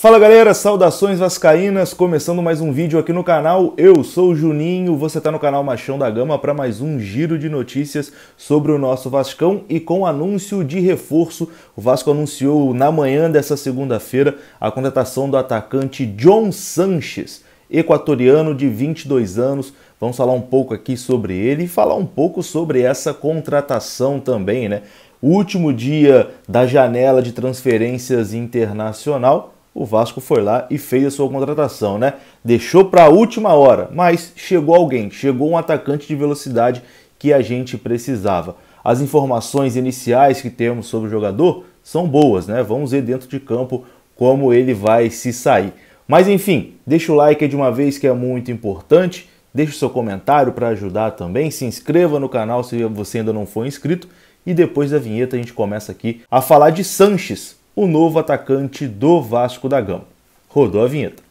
Fala galera, saudações vascaínas, começando mais um vídeo aqui no canal. Eu sou o Juninho, você está no canal Machão da Gama para mais um giro de notícias sobre o nosso Vascão e com anúncio de reforço. O Vasco anunciou na manhã dessa segunda-feira a contratação do atacante John Sanches, equatoriano de 22 anos, Vamos falar um pouco aqui sobre ele e falar um pouco sobre essa contratação também, né? último dia da janela de transferências internacional o Vasco foi lá e fez a sua contratação, né? Deixou para a última hora, mas chegou alguém, chegou um atacante de velocidade que a gente precisava. As informações iniciais que temos sobre o jogador são boas, né? Vamos ver dentro de campo como ele vai se sair. Mas enfim, deixa o like de uma vez que é muito importante, deixa o seu comentário para ajudar também, se inscreva no canal se você ainda não for inscrito e depois da vinheta a gente começa aqui a falar de Sanches, o novo atacante do Vasco da Gama. Rodou a vinheta.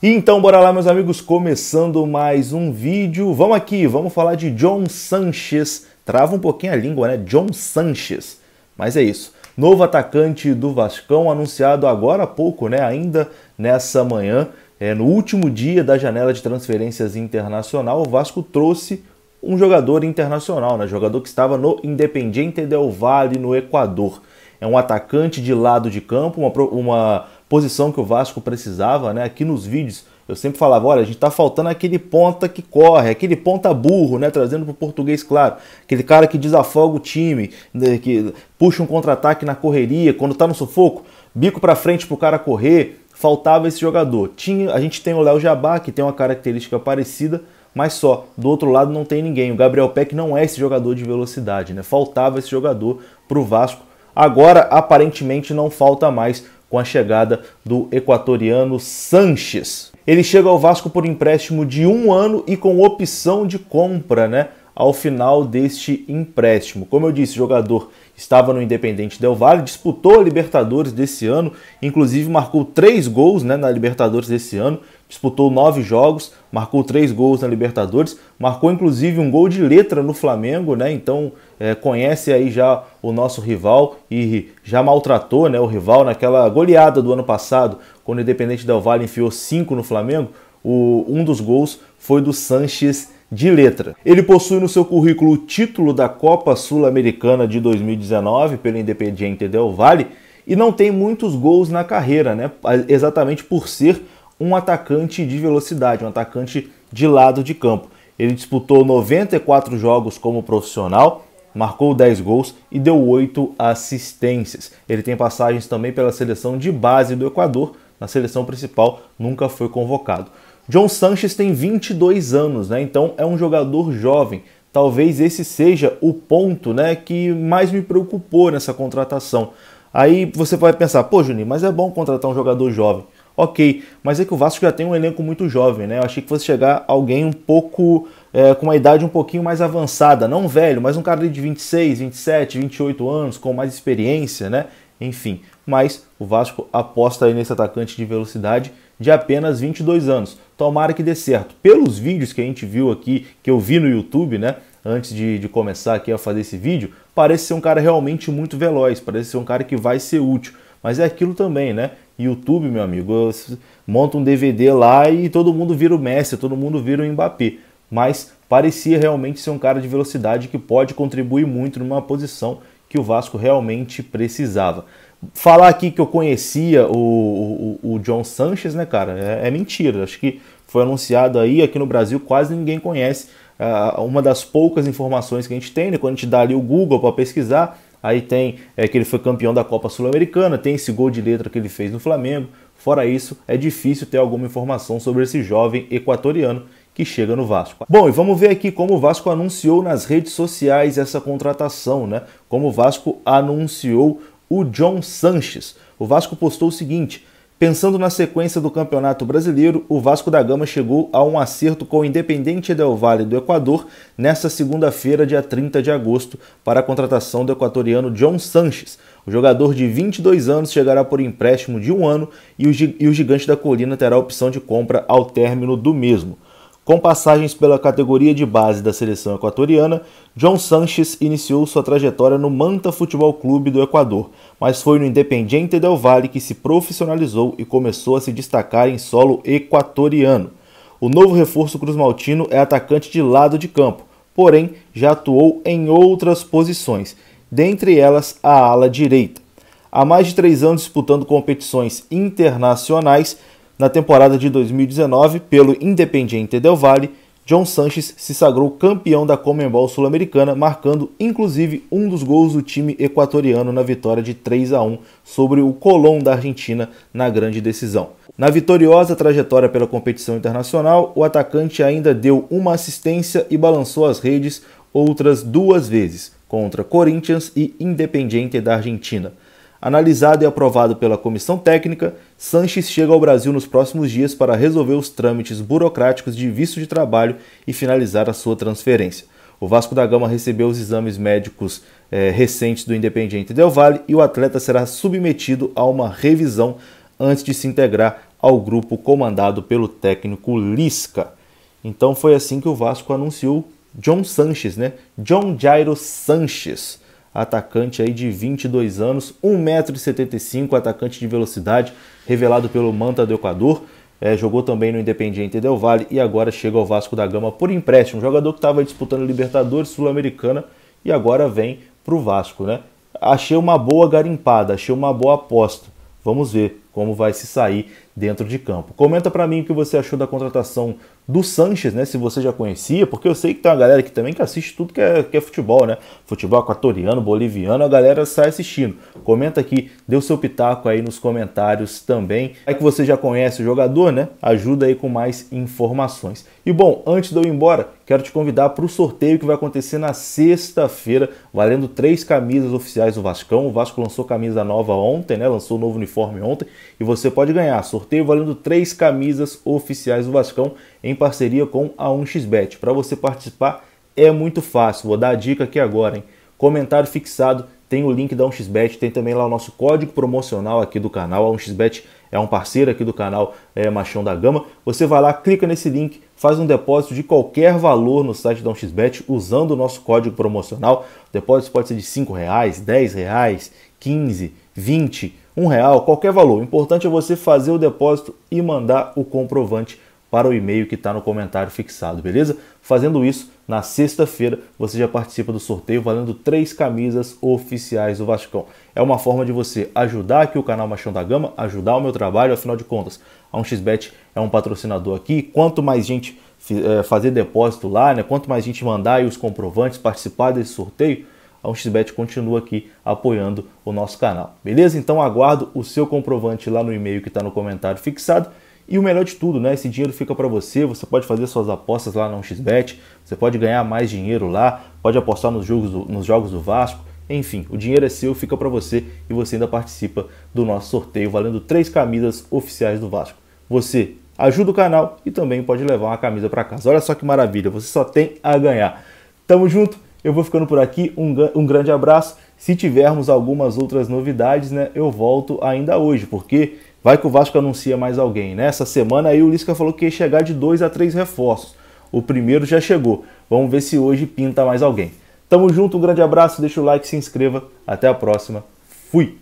Então bora lá meus amigos, começando mais um vídeo. Vamos aqui, vamos falar de John Sanchez. Trava um pouquinho a língua, né? John Sanchez. Mas é isso. Novo atacante do Vascão anunciado agora há pouco, né? Ainda nessa manhã. É, no último dia da janela de transferências internacional, o Vasco trouxe um jogador internacional, né? jogador que estava no Independiente del Valle, no Equador. É um atacante de lado de campo, uma, uma posição que o Vasco precisava. Né? Aqui nos vídeos eu sempre falava, olha, a gente está faltando aquele ponta que corre, aquele ponta burro, né? Trazendo para o português, claro. Aquele cara que desafoga o time, né? que puxa um contra-ataque na correria, quando está no sufoco, bico para frente para o cara correr faltava esse jogador. Tinha, a gente tem o Léo Jabá, que tem uma característica parecida, mas só, do outro lado não tem ninguém. O Gabriel Peck não é esse jogador de velocidade, né? Faltava esse jogador para o Vasco. Agora, aparentemente, não falta mais com a chegada do equatoriano Sanches. Ele chega ao Vasco por empréstimo de um ano e com opção de compra, né? ao final deste empréstimo. Como eu disse, o jogador estava no Independente Del Valle, disputou a Libertadores desse ano, inclusive marcou três gols né, na Libertadores desse ano, disputou nove jogos, marcou três gols na Libertadores, marcou inclusive um gol de letra no Flamengo, né? Então é, conhece aí já o nosso rival e já maltratou né, o rival naquela goleada do ano passado, quando o Independente Del Valle enfiou cinco no Flamengo. O, um dos gols foi do Sanches de letra. Ele possui no seu currículo o título da Copa Sul-Americana de 2019 pelo Independiente Del Valle e não tem muitos gols na carreira, né? Exatamente por ser um atacante de velocidade, um atacante de lado de campo. Ele disputou 94 jogos como profissional, marcou 10 gols e deu 8 assistências. Ele tem passagens também pela seleção de base do Equador, na seleção principal nunca foi convocado. John Sanches tem 22 anos, né? Então é um jogador jovem. Talvez esse seja o ponto, né, que mais me preocupou nessa contratação. Aí você vai pensar, pô, Juninho, mas é bom contratar um jogador jovem. Ok, mas é que o Vasco já tem um elenco muito jovem, né? Eu achei que fosse chegar alguém um pouco é, com uma idade um pouquinho mais avançada, não velho, mas um cara de 26, 27, 28 anos, com mais experiência, né? enfim. Mas o Vasco aposta nesse atacante de velocidade de apenas 22 anos. Tomara que dê certo. Pelos vídeos que a gente viu aqui, que eu vi no YouTube, né? Antes de, de começar aqui a fazer esse vídeo, parece ser um cara realmente muito veloz, parece ser um cara que vai ser útil. Mas é aquilo também, né? YouTube, meu amigo, monta um DVD lá e todo mundo vira o Messi, todo mundo vira o Mbappé. Mas parecia realmente ser um cara de velocidade que pode contribuir muito numa posição que o Vasco realmente precisava. Falar aqui que eu conhecia o, o, o John Sanches, né, cara, é, é mentira. Acho que foi anunciado aí, aqui no Brasil quase ninguém conhece. Ah, uma das poucas informações que a gente tem, né, quando a gente dá ali o Google para pesquisar, aí tem é, que ele foi campeão da Copa Sul-Americana, tem esse gol de letra que ele fez no Flamengo. Fora isso, é difícil ter alguma informação sobre esse jovem equatoriano que chega no Vasco. Bom, e vamos ver aqui como o Vasco anunciou nas redes sociais essa contratação, né? Como o Vasco anunciou o John Sanches. O Vasco postou o seguinte: Pensando na sequência do Campeonato Brasileiro, o Vasco da Gama chegou a um acerto com o Independente Del Valle do Equador nesta segunda-feira, dia 30 de agosto, para a contratação do equatoriano John Sanches. O jogador de 22 anos chegará por empréstimo de um ano e o, gigante da colina terá a opção de compra ao término do mesmo. Com passagens pela categoria de base da seleção equatoriana, John Sanches iniciou sua trajetória no Manta Futebol Clube do Equador, mas foi no Independiente Del Valle que se profissionalizou e começou a se destacar em solo equatoriano. O novo reforço cruzmaltino é atacante de lado de campo, porém já atuou em outras posições, dentre elas a ala direita. Há mais de três anos disputando competições internacionais, na temporada de 2019, pelo Independiente Del Valle, John Sanches se sagrou campeão da Comembol Sul-Americana, marcando inclusive um dos gols do time equatoriano na vitória de 3 a 1 sobre o Colón da Argentina na grande decisão. Na vitoriosa trajetória pela competição internacional, o atacante ainda deu uma assistência e balançou as redes outras duas vezes, contra Corinthians e Independiente da Argentina. Analisado e aprovado pela comissão técnica, Sanches chega ao Brasil nos próximos dias para resolver os trâmites burocráticos de visto de trabalho e finalizar a sua transferência. O Vasco da Gama recebeu os exames médicos eh, recentes do Independiente Del Valle e o atleta será submetido a uma revisão antes de se integrar ao grupo comandado pelo técnico Lisca. Então foi assim que o Vasco anunciou John Sanches, né? John Jairo Sanches atacante aí de 22 anos, 1,75m, atacante de velocidade, revelado pelo Manta do Equador. É, jogou também no Independiente Del Valle e agora chega ao Vasco da Gama por empréstimo. jogador que estava disputando Libertadores, Sul-Americana e agora vem para o Vasco, né? Achei uma boa garimpada, achei uma boa aposta. Vamos ver como vai se sair dentro de campo. Comenta para mim o que você achou da contratação do Sanches, né? Se você já conhecia, porque eu sei que tem uma galera aqui também que assiste tudo que é, que é futebol, né? Futebol equatoriano, boliviano, a galera sai assistindo. Comenta aqui, dê o seu pitaco aí nos comentários também. É que você já conhece o jogador, né? Ajuda aí com mais informações. E bom, antes de eu ir embora, quero te convidar para o sorteio que vai acontecer na sexta-feira, valendo três camisas oficiais do Vascão. O Vasco lançou camisa nova ontem, né? Lançou o um novo uniforme ontem e você pode ganhar sorteio valendo três camisas oficiais do Vascão em parceria com a 1xBet. Para você participar é muito fácil, vou dar a dica aqui agora. Hein? Comentário fixado, tem o link da 1xBet, tem também lá o nosso código promocional aqui do canal. A 1xBet é um parceiro aqui do canal é, Machão da Gama. Você vai lá, clica nesse link, faz um depósito de qualquer valor no site da 1xBet usando o nosso código promocional. O depósito pode ser de R$ reais, R$ reais, 15, 20, um real, qualquer valor. O importante é você fazer o depósito e mandar o comprovante para o e-mail que está no comentário fixado, beleza? Fazendo isso, na sexta-feira você já participa do sorteio valendo três camisas oficiais do Vascão. É uma forma de você ajudar aqui o canal Machão da Gama, ajudar o meu trabalho, afinal de contas, a 1xBet é um patrocinador aqui. Quanto mais gente eh, fazer depósito lá, né? quanto mais gente mandar os comprovantes, participar desse sorteio, a 1xBet continua aqui apoiando o nosso canal. Beleza? Então aguardo o seu comprovante lá no e-mail que está no comentário fixado. E o melhor de tudo, né? Esse dinheiro fica para você, você pode fazer suas apostas lá na 1xBet, você pode ganhar mais dinheiro lá, pode apostar nos jogos do, nos jogos do Vasco, enfim, o dinheiro é seu, fica para você e você ainda participa do nosso sorteio valendo três camisas oficiais do Vasco. Você ajuda o canal e também pode levar uma camisa para casa. Olha só que maravilha, você só tem a ganhar. Tamo junto eu vou ficando por aqui, um, um grande abraço. Se tivermos algumas outras novidades, né, eu volto ainda hoje, porque vai que o Vasco anuncia mais alguém, né? Essa semana aí o Lisca falou que ia chegar de dois a três reforços. O primeiro já chegou. Vamos ver se hoje pinta mais alguém. Tamo junto, um grande abraço, deixa o like, se inscreva. Até a próxima. Fui!